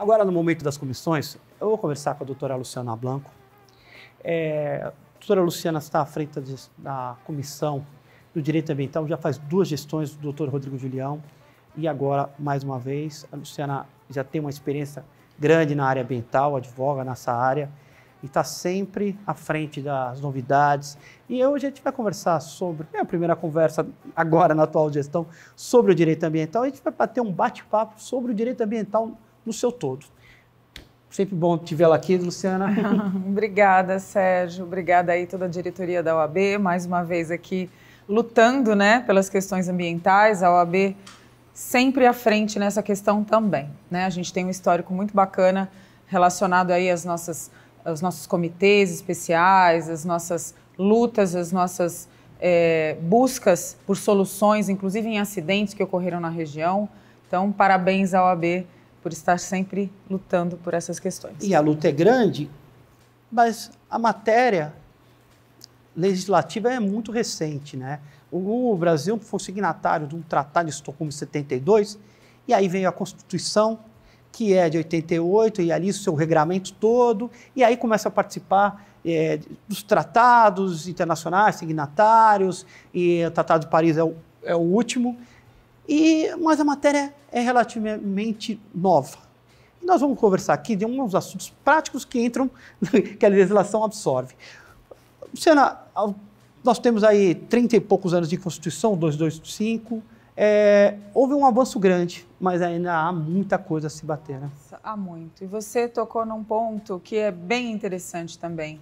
Agora, no momento das comissões, eu vou conversar com a doutora Luciana Blanco. É, a doutora Luciana está à frente da comissão do direito ambiental, já faz duas gestões do doutor Rodrigo Julião. E agora, mais uma vez, a Luciana já tem uma experiência grande na área ambiental, advoga nessa área e está sempre à frente das novidades. E hoje a gente vai conversar sobre, é a primeira conversa agora na atual gestão, sobre o direito ambiental. A gente vai bater um bate-papo sobre o direito ambiental no seu todo. Sempre bom tivê-la aqui, Luciana. Obrigada, Sérgio. Obrigada aí toda a diretoria da OAB, mais uma vez aqui lutando, né, pelas questões ambientais. A OAB sempre à frente nessa questão também, né? A gente tem um histórico muito bacana relacionado aí às nossas aos nossos comitês especiais, as nossas lutas, as nossas é, buscas por soluções, inclusive em acidentes que ocorreram na região. Então, parabéns à OAB por estar sempre lutando por essas questões. E a luta é grande, mas a matéria legislativa é muito recente, né? O Brasil foi signatário de um tratado de Estocolmo em 72, e aí veio a Constituição, que é de 88, e ali o seu regramento todo, e aí começa a participar é, dos tratados internacionais, signatários, e o Tratado de Paris é o, é o último, e, mas a matéria é relativamente nova. E nós vamos conversar aqui de alguns assuntos práticos que entram, que a legislação absorve. Luciana, nós temos aí 30 e poucos anos de Constituição, 225. É, houve um avanço grande, mas ainda há muita coisa a se bater. Né? Há muito. E você tocou num ponto que é bem interessante também.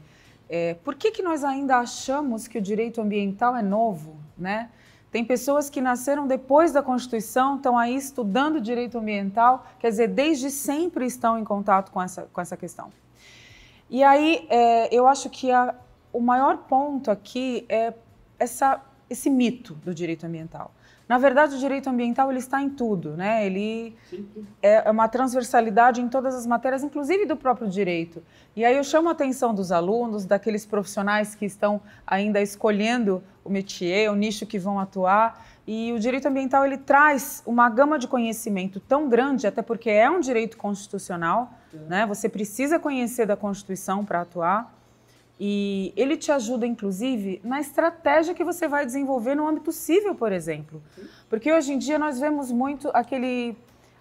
É, por que, que nós ainda achamos que o direito ambiental é novo? Né? Tem pessoas que nasceram depois da Constituição, estão aí estudando direito ambiental, quer dizer, desde sempre estão em contato com essa, com essa questão. E aí, é, eu acho que a, o maior ponto aqui é essa, esse mito do direito ambiental. Na verdade, o direito ambiental ele está em tudo, né? Ele é, é uma transversalidade em todas as matérias, inclusive do próprio direito. E aí eu chamo a atenção dos alunos, daqueles profissionais que estão ainda escolhendo o métier, o nicho que vão atuar. E o direito ambiental ele traz uma gama de conhecimento tão grande, até porque é um direito constitucional, né? Você precisa conhecer da Constituição para atuar. E ele te ajuda, inclusive, na estratégia que você vai desenvolver no âmbito civil, por exemplo. Porque hoje em dia nós vemos muito aquele.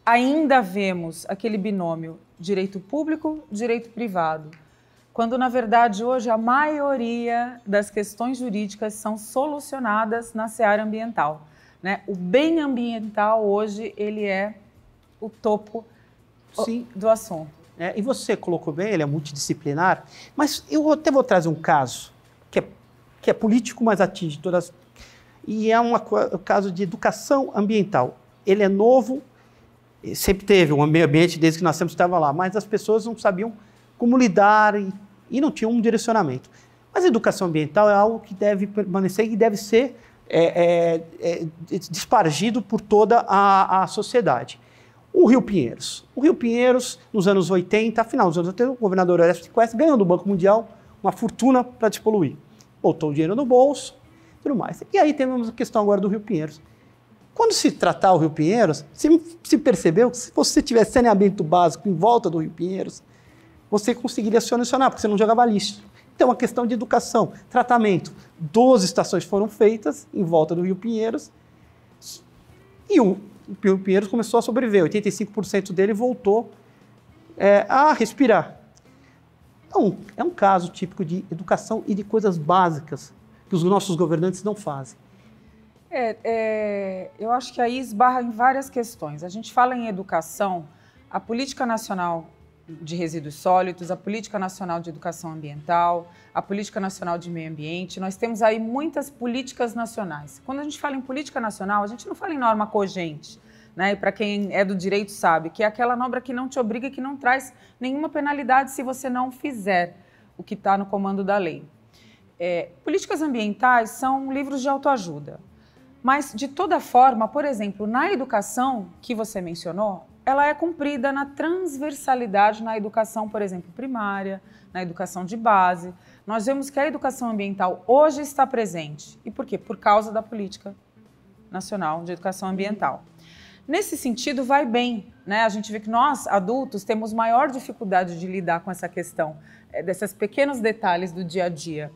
Ainda vemos aquele binômio direito público, direito privado quando na verdade hoje a maioria das questões jurídicas são solucionadas na seara ambiental. Né? O bem ambiental hoje ele é o topo Sim. do assunto. É, e você colocou bem, ele é multidisciplinar, mas eu até vou trazer um caso que é, que é político, mas atinge todas. E é um caso de educação ambiental. Ele é novo, sempre teve um meio ambiente desde que nós estava lá, mas as pessoas não sabiam como lidar e e não tinha um direcionamento. Mas educação ambiental é algo que deve permanecer e deve ser é, é, é dispargido por toda a, a, sociedade. O Rio Pinheiros. O Rio Pinheiros, nos anos 80, final dos anos 80, o governador Orestes Quest ganhou do Banco Mundial uma fortuna para despoluir. Botou o dinheiro no bolso e tudo mais. E aí temos a questão agora do Rio Pinheiros. Quando se tratar o Rio Pinheiros, se, se percebeu que se você tiver saneamento básico em volta do Rio Pinheiros, você conseguiria solucionar, porque você não jogava lixo. Então, a questão de educação, tratamento. 12 estações foram feitas em volta do Rio Pinheiros e o Rio Pinheiros começou a sobreviver. 85% dele voltou é, a respirar. Então, é um caso típico de educação e de coisas básicas que os nossos governantes não fazem. É, é, eu acho que aí esbarra em várias questões. A gente fala em educação, a política nacional de resíduos sólidos, a Política Nacional de Educação Ambiental, a Política Nacional de Meio Ambiente. Nós temos aí muitas políticas nacionais. Quando a gente fala em política nacional, a gente não fala em norma cogente. Né? E para quem é do direito sabe que é aquela norma que não te obriga, que não traz nenhuma penalidade se você não fizer o que está no comando da lei. É, políticas ambientais são livros de autoajuda. Mas, de toda forma, por exemplo, na educação que você mencionou, ela é cumprida na transversalidade na educação, por exemplo, primária, na educação de base. Nós vemos que a educação ambiental hoje está presente. E por quê? Por causa da política nacional de educação ambiental. Nesse sentido, vai bem. Né? A gente vê que nós, adultos, temos maior dificuldade de lidar com essa questão, eh, desses pequenos detalhes do dia a dia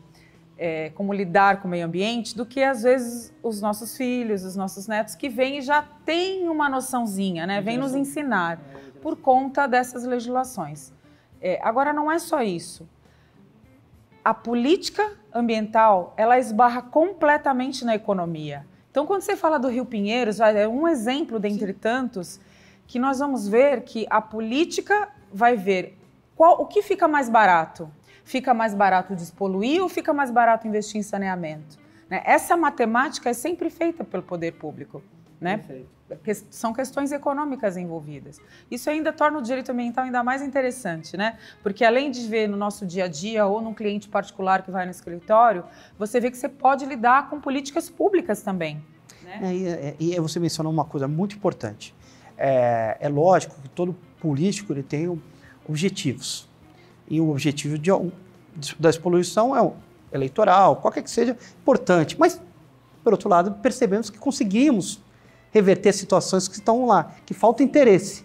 é, como lidar com o meio ambiente do que às vezes os nossos filhos, os nossos netos que vêm e já têm uma noçãozinha, né? Vêm nos ensinar é, por conta dessas legislações. É, agora não é só isso. A política ambiental ela esbarra completamente na economia. Então quando você fala do Rio Pinheiros, é um exemplo dentre Sim. tantos que nós vamos ver que a política vai ver qual o que fica mais barato Fica mais barato despoluir ou fica mais barato investir em saneamento? Né? Essa matemática é sempre feita pelo poder público. Né? Que são questões econômicas envolvidas. Isso ainda torna o direito ambiental ainda mais interessante, né? Porque além de ver no nosso dia a dia ou num cliente particular que vai no escritório, você vê que você pode lidar com políticas públicas também. Né? É, e, é, e, é, você mencionou uma coisa muito importante. É, é lógico que todo político ele tem objetivos. E o objetivo de, da expoluição é eleitoral, qualquer que seja, importante. Mas, por outro lado, percebemos que conseguimos reverter situações que estão lá, que falta interesse.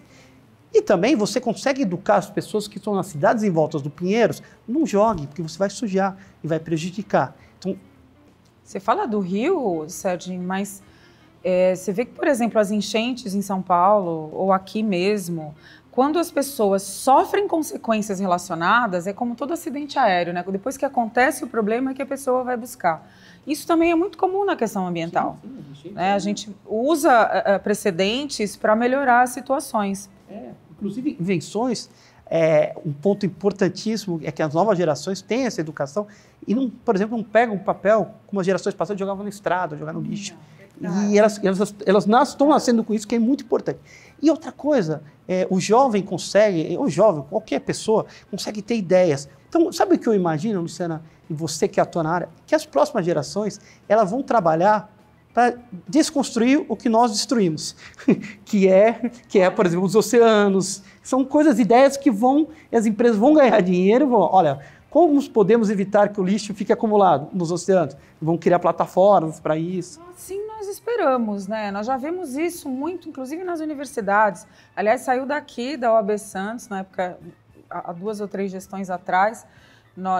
E também você consegue educar as pessoas que estão nas cidades em volta do Pinheiros, não jogue, porque você vai sujar e vai prejudicar. Então, você fala do rio, Sérgio, mas é, você vê que, por exemplo, as enchentes em São Paulo, ou aqui mesmo, quando as pessoas sofrem consequências relacionadas, é como todo acidente aéreo, né? Depois que acontece o problema é que a pessoa vai buscar. Isso também é muito comum na questão ambiental. Sim, sim, sim, né? A né? gente usa eh, eh, precedentes para melhorar as situações. É, inclusive, invenções é, um ponto importantíssimo é que as novas gerações têm essa educação e, não, por exemplo, não pegam um papel como as gerações passadas jogavam na estrada, jogavam no lixo. É e elas, elas, elas estão nascendo com isso, que é muito importante. E outra coisa, é, o jovem consegue, o jovem, qualquer pessoa, consegue ter ideias. Então, sabe o que eu imagino, Luciana, e você que é atua na área? Que as próximas gerações, elas vão trabalhar para desconstruir o que nós destruímos, que é, que é, por exemplo, os oceanos. São coisas, ideias que vão, as empresas vão ganhar dinheiro, vão, olha, como podemos evitar que o lixo fique acumulado nos oceanos? Vamos criar plataformas para isso? Sim, nós esperamos, né? Nós já vemos isso muito, inclusive nas universidades. Aliás, saiu daqui da OAB Santos, na época, há duas ou três gestões atrás.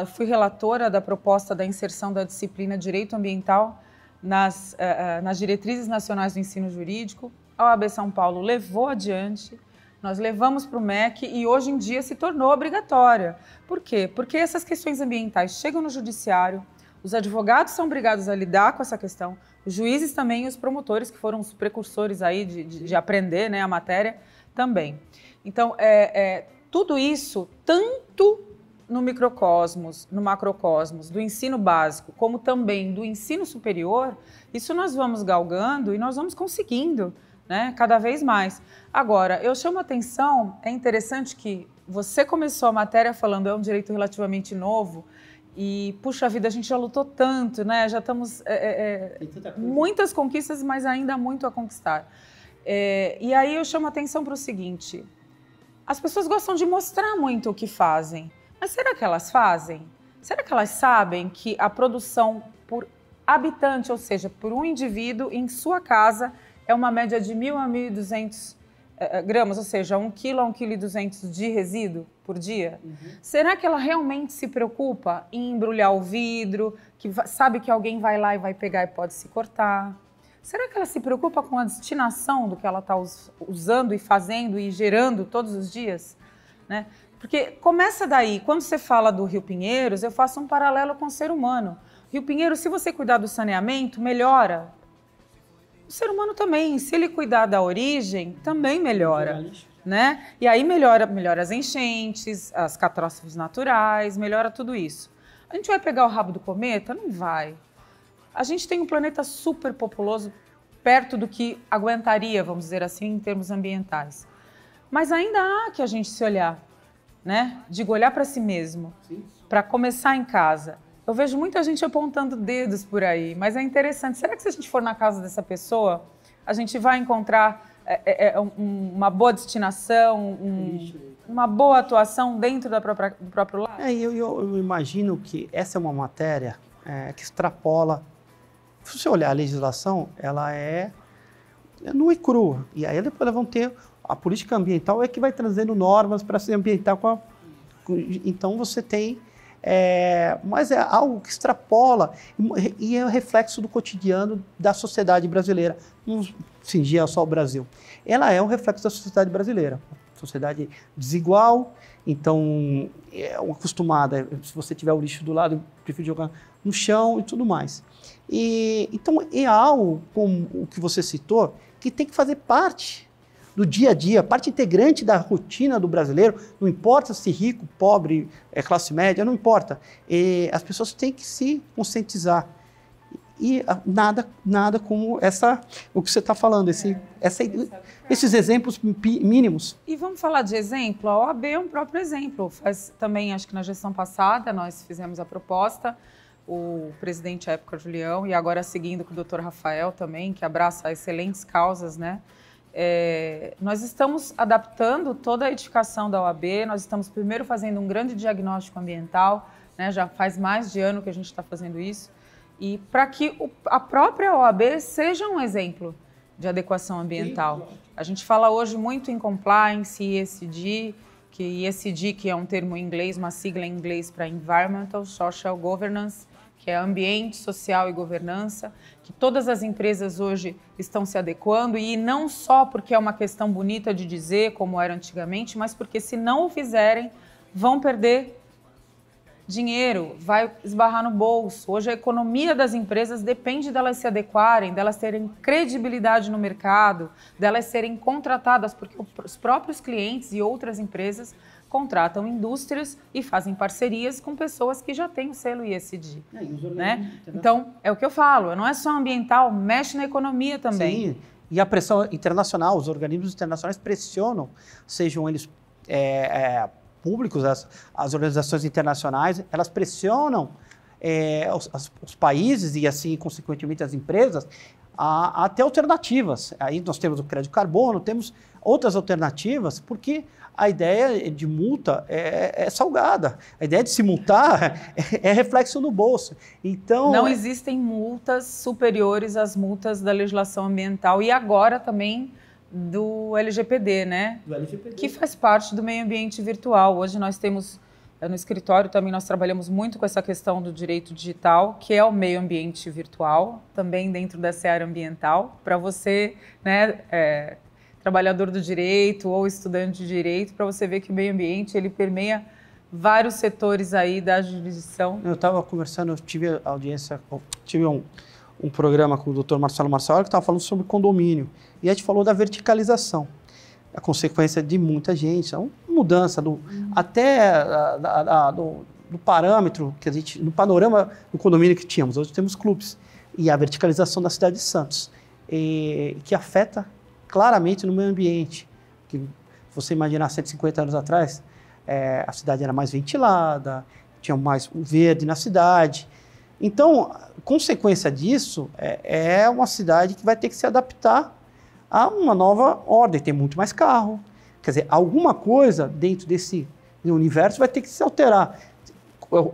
Eu fui relatora da proposta da inserção da disciplina Direito Ambiental nas, eh, eh, nas diretrizes nacionais do ensino jurídico. A OAB São Paulo levou adiante nós levamos para o MEC e hoje em dia se tornou obrigatória. Por quê? Porque essas questões ambientais chegam no judiciário, os advogados são obrigados a lidar com essa questão, os juízes também e os promotores, que foram os precursores aí de, de, de aprender né, a matéria, também. Então, é, é, tudo isso, tanto no microcosmos, no macrocosmos, do ensino básico, como também do ensino superior, isso nós vamos galgando e nós vamos conseguindo né? Cada vez mais. Agora, eu chamo atenção, é interessante que você começou a matéria falando é um direito relativamente novo e puxa vida, a gente já lutou tanto, né? Já estamos é, é, muitas conquistas, mas ainda há muito a conquistar. É, e aí eu chamo atenção para o seguinte: as pessoas gostam de mostrar muito o que fazem, mas será que elas fazem? Será que elas sabem que a produção por habitante, ou seja, por um indivíduo em sua casa, é uma média de 1.000 a 1.200 uh, eh, eh, gramas, ou seja, 1 quilo a 1,2 kg de resíduo por dia. Uhum. Será que ela realmente se preocupa em embrulhar o vidro, que sabe que alguém vai lá e vai pegar e pode se cortar? Será que ela se preocupa com a destinação do que ela está us usando e fazendo e gerando todos os dias? Né? Porque começa daí, quando você fala do Rio Pinheiros, eu faço um paralelo com o ser humano. Rio Pinheiro, se você cuidar do saneamento, melhora o ser humano também, se ele cuidar da origem, também melhora. Né? E aí melhora, melhora as enchentes, as catástrofes naturais, melhora tudo isso. A gente vai pegar o rabo do cometa? Não vai. A gente tem um planeta super populoso, perto do que aguentaria, vamos dizer assim, em termos ambientais. Mas ainda há que a gente se olhar, né? Digo, olhar para si mesmo, para começar em casa. Eu vejo muita gente apontando dedos por aí, mas é interessante. Será que se a gente for na casa dessa pessoa, a gente vai encontrar é, é, é um, uma boa destinação, um, uma boa atuação dentro da própria, do próprio lar? É, eu, eu, eu, imagino que essa é uma matéria é, que extrapola. Se você olhar a legislação, ela é, é nua e crua. E aí depois elas vão ter. A política ambiental é que vai trazendo normas para se ambientar com a. Com, então você tem é, mas é algo que extrapola e é o reflexo do cotidiano da sociedade brasileira. Não fingir é só o Brasil. Ela é um reflexo da sociedade brasileira. Sociedade desigual, então é, é acostumada. É, se você tiver o lixo do lado, prefere jogar no chão e tudo mais. E, então é algo como o que você citou que tem que fazer parte do dia a dia, parte integrante da rotina do brasileiro, não importa se rico, pobre, é classe média, não importa. E as pessoas têm que se conscientizar. E ah, nada, nada como essa, o que você está falando, esse, é, essa, é. esses exemplos mínimos. E vamos falar de exemplo? A OAB é um próprio exemplo. Faz, também, acho que na gestão passada, nós fizemos a proposta o presidente à época Julião e agora seguindo com o doutor Rafael também, que abraça excelentes causas, né? É, nós estamos adaptando toda a edificação da OAB, nós estamos primeiro fazendo um grande diagnóstico ambiental, né, já faz mais de ano que a gente está fazendo isso, e para que o, a própria OAB seja um exemplo de adequação ambiental. A gente fala hoje muito em compliance e ESG, que ESG, que é um termo em inglês, uma sigla em inglês para Environmental Social Governance, que é ambiente social e governança, que todas as empresas hoje estão se adequando e não só porque é uma questão bonita de dizer como era antigamente, mas porque se não o fizerem, vão perder dinheiro, vai esbarrar no bolso. Hoje a economia das empresas depende delas se adequarem, delas terem credibilidade no mercado, delas serem contratadas, porque os próprios clientes e outras empresas contratam indústrias e fazem parcerias com pessoas que já têm o selo ISD. É, né? né? Então, é o que eu falo, não é só ambiental, mexe na economia também. Sim, e a pressão internacional, os organismos internacionais pressionam, sejam eles é, é, públicos, as, as, organizações internacionais, elas pressionam é, os, as, os países e, assim, consequentemente, as empresas a, a, ter alternativas. Aí nós temos o crédito carbono, temos outras alternativas, porque a ideia de multa é, é, é salgada. A ideia de se multar é, é, reflexo no bolso. Então não existem multas superiores às multas da legislação ambiental e agora também do LGPD, né? Do LGPD. Que faz parte do meio ambiente virtual. Hoje nós temos eh, no escritório também nós trabalhamos muito com essa questão do direito digital, que é o meio ambiente virtual, também dentro dessa área ambiental, para você né, é, trabalhador do direito ou estudante de direito, para você ver que o meio ambiente ele permeia vários setores aí da jurisdição. Eu estava conversando, eu tive audiência, tive um, um programa com o Dr. Marcelo Marçal que estava falando sobre condomínio e a gente falou da verticalização, a consequência de muita gente, é uma mudança do hum. até a, a, a, do, do, parâmetro que a gente, no panorama do condomínio que tínhamos, hoje temos clubes e a verticalização da cidade de Santos, e, que afeta claramente no meio ambiente. Que você imaginar 150 anos atrás, é, a cidade era mais ventilada, tinha mais verde na cidade. Então, consequência disso é, é uma cidade que vai ter que se adaptar a uma nova ordem, tem muito mais carro. Quer dizer, alguma coisa dentro desse universo vai ter que se alterar. É,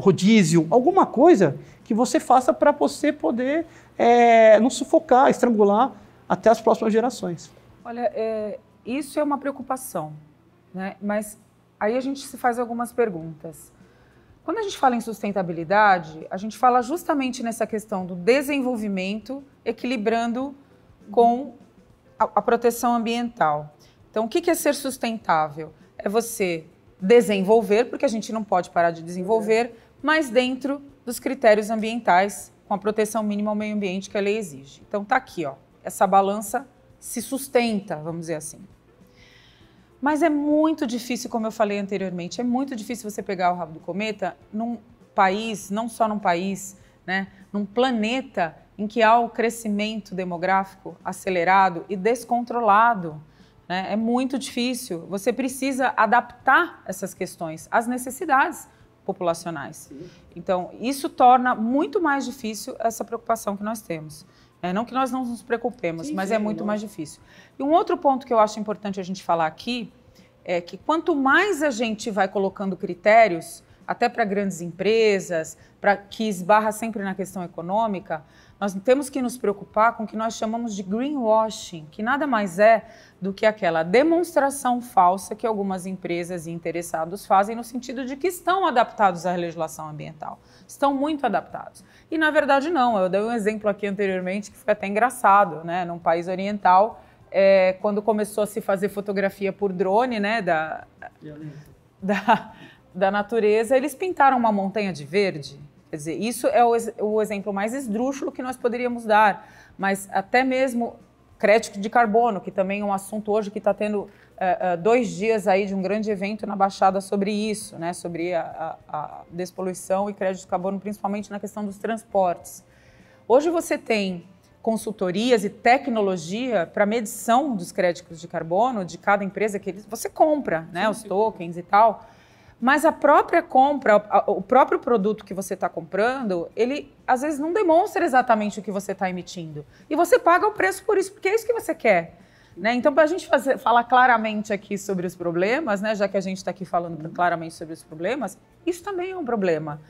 rodízio, alguma coisa que você faça para você poder é, não sufocar, estrangular até as próximas gerações. Olha, é, isso é uma preocupação, né? Mas aí a gente se faz algumas perguntas. Quando a gente fala em sustentabilidade, a gente fala justamente nessa questão do desenvolvimento equilibrando com a, a proteção ambiental. Então, o que é ser sustentável? É você desenvolver, porque a gente não pode parar de desenvolver, mas dentro dos critérios ambientais, com a proteção mínima ao meio ambiente que a lei exige. Então, tá aqui, ó, essa balança se sustenta, vamos dizer assim. Mas é muito difícil, como eu falei anteriormente, é muito difícil você pegar o rabo do cometa num país, não só num país, né, num planeta em que há o crescimento demográfico acelerado e descontrolado. Né? É muito difícil. Você precisa adaptar essas questões às necessidades populacionais. Então, isso torna muito mais difícil essa preocupação que nós temos. É, não que nós não nos preocupemos, Sim, mas é muito não. mais difícil. E um outro ponto que eu acho importante a gente falar aqui é que quanto mais a gente vai colocando critérios, até para grandes empresas, para que esbarra sempre na questão econômica, nós temos que nos preocupar com o que nós chamamos de greenwashing, que nada mais é do que aquela demonstração falsa que algumas empresas e interessados fazem no sentido de que estão adaptados à legislação ambiental. Estão muito adaptados. E na verdade não. Eu dei um exemplo aqui anteriormente que fica até engraçado, né? Num país oriental, é, quando começou a se fazer fotografia por drone, né? Da, da, da natureza, eles pintaram uma montanha de verde Quer dizer, isso é o, o exemplo mais esdrúxulo que nós poderíamos dar, mas até mesmo crédito de carbono, que também é um assunto hoje que está tendo é, é, dois dias aí de um grande evento na Baixada sobre isso, né, sobre a, a, a, despoluição e crédito de carbono, principalmente na questão dos transportes. Hoje você tem consultorias e tecnologia para medição dos créditos de carbono de cada empresa que eles, você compra, né, sim, os tokens e tal. Mas a própria compra, o próprio produto que você está comprando, ele às vezes não demonstra exatamente o que você está emitindo. E você paga o preço por isso, porque é isso que você quer. Né? Então, para a gente fazer, falar claramente aqui sobre os problemas, né? já que a gente está aqui falando claramente sobre os problemas, isso também é um problema.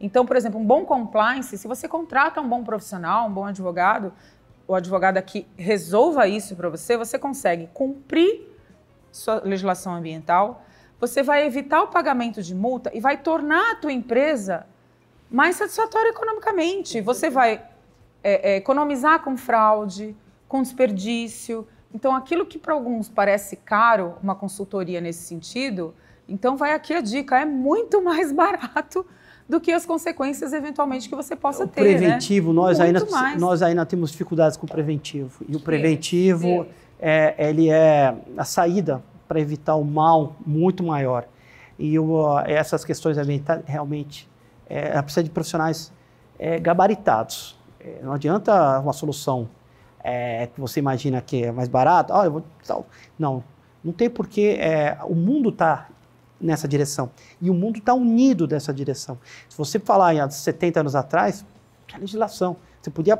Então, por exemplo, um bom compliance, se você contrata um bom profissional, um bom advogado, o advogado que resolva isso para você, você consegue cumprir sua legislação ambiental, você vai evitar o pagamento de multa e vai tornar a tua empresa mais satisfatória economicamente. Você vai é, é, economizar com fraude, com desperdício. Então, aquilo que para alguns parece caro, uma consultoria nesse sentido, então vai aqui a dica: é muito mais barato do que as consequências eventualmente que você possa o ter. Né? Preventivo, né? nós, ainda, nós ainda temos dificuldades com o preventivo. E o preventivo, é, ele é a saída para evitar o mal muito maior. E essas questões ambientais tá realmente é, precisa de profissionais é, gabaritados. É, não adianta uma solução é, que você imagina que é mais barata. Ah, eu vou, tal. Não, não tem porque é, o mundo está nessa direção. E o mundo está unido nessa direção. Se você falar em 70 anos atrás, tinha legislação. Você podia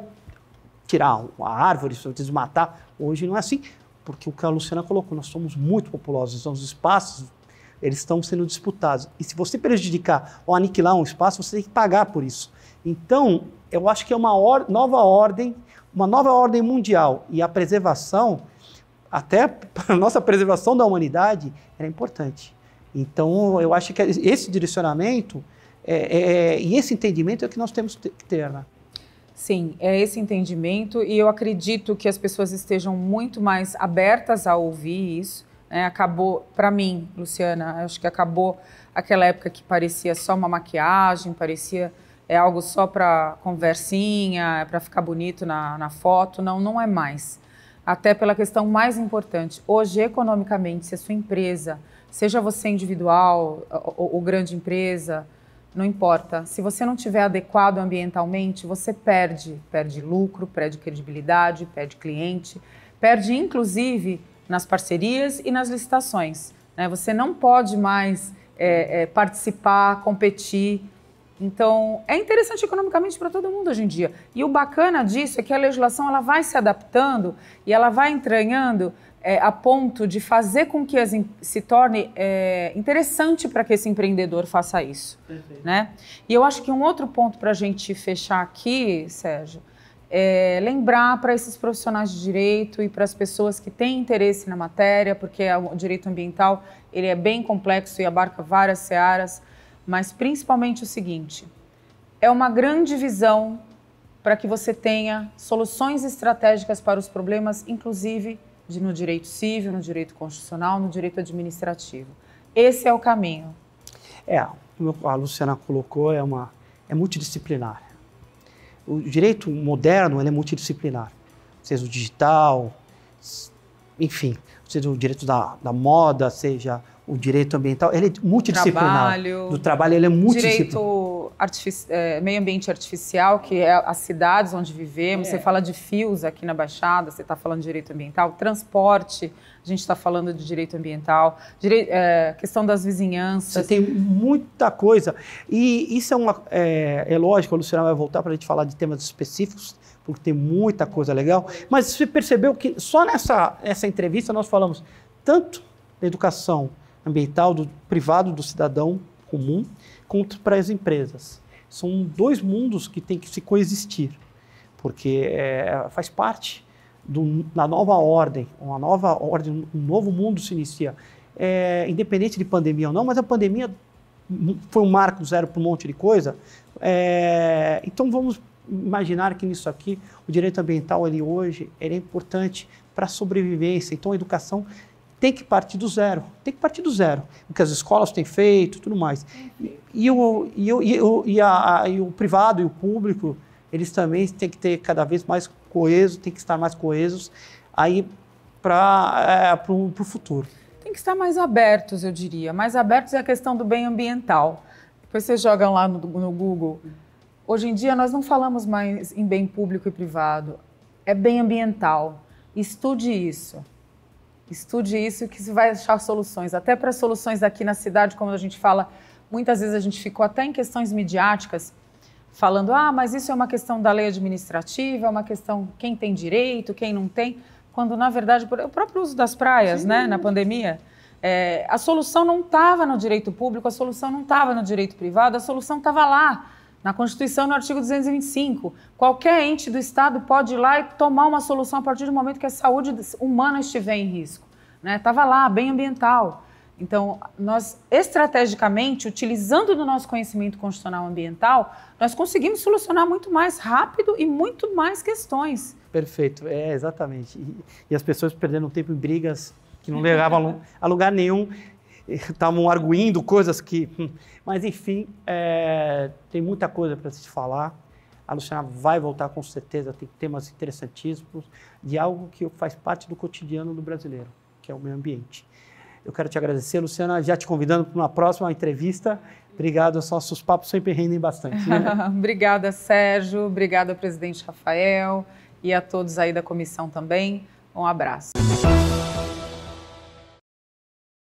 tirar uma árvore, desmatar. Hoje não é assim porque o que a Luciana colocou, nós somos muito populosos, então os espaços eles estão sendo disputados. E se você prejudicar ou aniquilar um espaço, você tem que pagar por isso. Então, eu acho que é uma or nova ordem, uma nova ordem mundial e a preservação, até para a nossa preservação da humanidade, era é importante. Então, eu acho que esse direcionamento é, é, é, e esse entendimento é o que nós temos que ter. Né? Sim, é esse entendimento e eu acredito que as pessoas estejam muito mais abertas a ouvir isso. Né? Acabou, para mim, Luciana, acho que acabou aquela época que parecia só uma maquiagem, parecia é algo só para conversinha, é para ficar bonito na, na foto. Não, não é mais. Até pela questão mais importante, hoje economicamente, se a sua empresa, seja você individual ou, ou grande empresa, não importa. Se você não tiver adequado ambientalmente, você perde, perde lucro, perde credibilidade, perde cliente, perde inclusive nas parcerias e nas licitações. Né? Você não pode mais é, é, participar, competir. Então, é interessante economicamente para todo mundo hoje em dia. E o bacana disso é que a legislação ela vai se adaptando e ela vai entranhando é, a ponto de fazer com que as, se torne é, interessante para que esse empreendedor faça isso. Né? E eu acho que um outro ponto para a gente fechar aqui, Sérgio, é lembrar para esses profissionais de direito e para as pessoas que têm interesse na matéria, porque é o direito ambiental ele é bem complexo e abarca várias searas, mas principalmente o seguinte: é uma grande visão para que você tenha soluções estratégicas para os problemas, inclusive de, no direito civil, no direito constitucional, no direito administrativo. Esse é o caminho. É, a Luciana colocou, é, uma, é multidisciplinar. O direito moderno é multidisciplinar. Seja o digital, enfim, seja o direito da, da moda, seja o direito ambiental, ele é multidisciplinar. Trabalho, do trabalho, ele é multidisciplinar. Direito é, meio ambiente artificial, que é as cidades onde vivemos. É. Você fala de fios aqui na Baixada, você está falando de direito ambiental. Transporte, a gente está falando de direito ambiental. Direi, é, questão das vizinhanças. Você tem muita coisa. E isso é uma... É, é lógico, a Luciana vai voltar para a gente falar de temas específicos, porque tem muita coisa legal. Mas você percebeu que só nessa, nessa entrevista nós falamos tanto da educação ambiental do privado do cidadão comum quanto para as empresas. São dois mundos que têm que se coexistir, porque é, faz parte do, da nova ordem, uma nova ordem, um novo mundo se inicia, é, independente de pandemia ou não, mas a pandemia foi um marco zero para um monte de coisa. É, então vamos imaginar que nisso aqui o direito ambiental ele hoje ele é importante para a sobrevivência. Então a educação tem que partir do zero. Tem que partir do zero. O que as escolas têm feito, tudo mais. E, e, o, e, o, e, o, e, a, e o privado e o público, eles também têm que ter cada vez mais coeso, têm que estar mais coesos aí para é, o futuro. Tem que estar mais abertos, eu diria. Mais abertos é a questão do bem ambiental. Depois vocês jogam lá no, no Google. Hoje em dia nós não falamos mais em bem público e privado. É bem ambiental. Estude isso. Estude isso que você vai achar soluções. Até para soluções aqui na cidade, como a gente fala, muitas vezes a gente ficou até em questões midiáticas falando: ah, mas isso é uma questão da lei administrativa, é uma questão quem tem direito, quem não tem, quando na verdade, o próprio uso das praias, Sim. né, na pandemia, é, a solução não estava no direito público, a solução não estava no direito privado, a solução estava lá. Na Constituição, no artigo 225, qualquer ente do Estado pode ir lá e tomar uma solução a partir do momento que a saúde humana estiver em risco. Estava né? lá, bem ambiental. Então, nós estrategicamente, utilizando do nosso conhecimento constitucional ambiental, nós conseguimos solucionar muito mais rápido e muito mais questões. Perfeito, é exatamente. E, e as pessoas perdendo tempo em brigas que não levavam a lugar nenhum estavam arguindo coisas que. Hum, mas, enfim, é, tem muita coisa para se falar. A Luciana vai voltar com certeza, tem temas interessantíssimos de algo que faz parte do cotidiano do brasileiro, que é o meio ambiente. Eu quero te agradecer, Luciana, já te convidando para uma próxima entrevista. Obrigado, os nossos papos sempre rendem bastante. Né? obrigada, Sérgio. Obrigada, presidente Rafael. E a todos aí da comissão também. Um abraço.